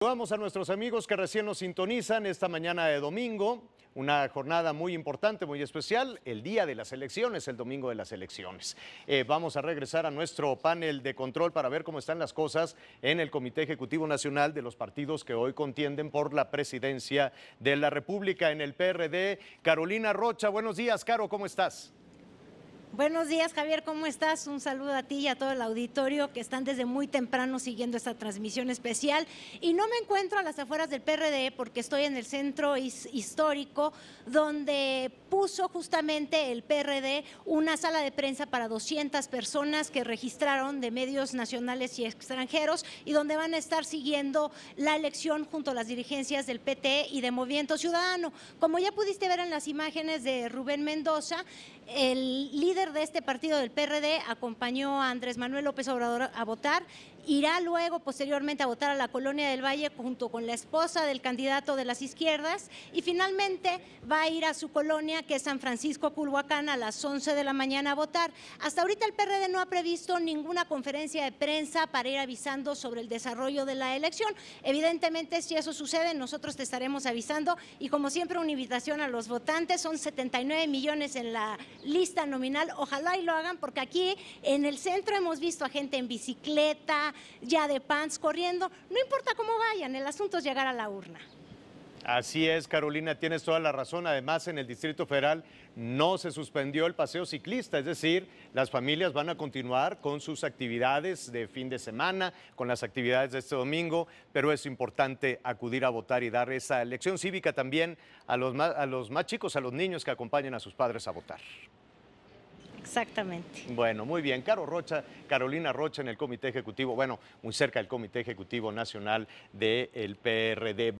Vamos a nuestros amigos que recién nos sintonizan esta mañana de domingo, una jornada muy importante, muy especial, el día de las elecciones, el domingo de las elecciones. Eh, vamos a regresar a nuestro panel de control para ver cómo están las cosas en el Comité Ejecutivo Nacional de los partidos que hoy contienden por la presidencia de la República en el PRD. Carolina Rocha, buenos días, Caro, ¿cómo estás? Buenos días, Javier, ¿cómo estás? Un saludo a ti y a todo el auditorio que están desde muy temprano siguiendo esta transmisión especial. Y no me encuentro a las afueras del PRD porque estoy en el centro histórico donde puso justamente el PRD una sala de prensa para 200 personas que registraron de medios nacionales y extranjeros y donde van a estar siguiendo la elección junto a las dirigencias del PT y de Movimiento Ciudadano. Como ya pudiste ver en las imágenes de Rubén Mendoza, el líder de este partido del PRD acompañó a Andrés Manuel López Obrador a votar irá luego posteriormente a votar a la Colonia del Valle junto con la esposa del candidato de las izquierdas y finalmente va a ir a su colonia, que es San Francisco Culhuacán, a las 11 de la mañana a votar. Hasta ahorita el PRD no ha previsto ninguna conferencia de prensa para ir avisando sobre el desarrollo de la elección. Evidentemente, si eso sucede, nosotros te estaremos avisando y como siempre una invitación a los votantes, son 79 millones en la lista nominal, ojalá y lo hagan porque aquí en el centro hemos visto a gente en bicicleta, ya de pants, corriendo. No importa cómo vayan, el asunto es llegar a la urna. Así es, Carolina, tienes toda la razón. Además, en el Distrito Federal no se suspendió el paseo ciclista, es decir, las familias van a continuar con sus actividades de fin de semana, con las actividades de este domingo, pero es importante acudir a votar y dar esa elección cívica también a los más, chicos, a los niños que acompañan a sus padres a votar. Exactamente. Bueno, muy bien. Caro Rocha, Carolina Rocha en el Comité Ejecutivo, bueno, muy cerca del Comité Ejecutivo Nacional del PRD.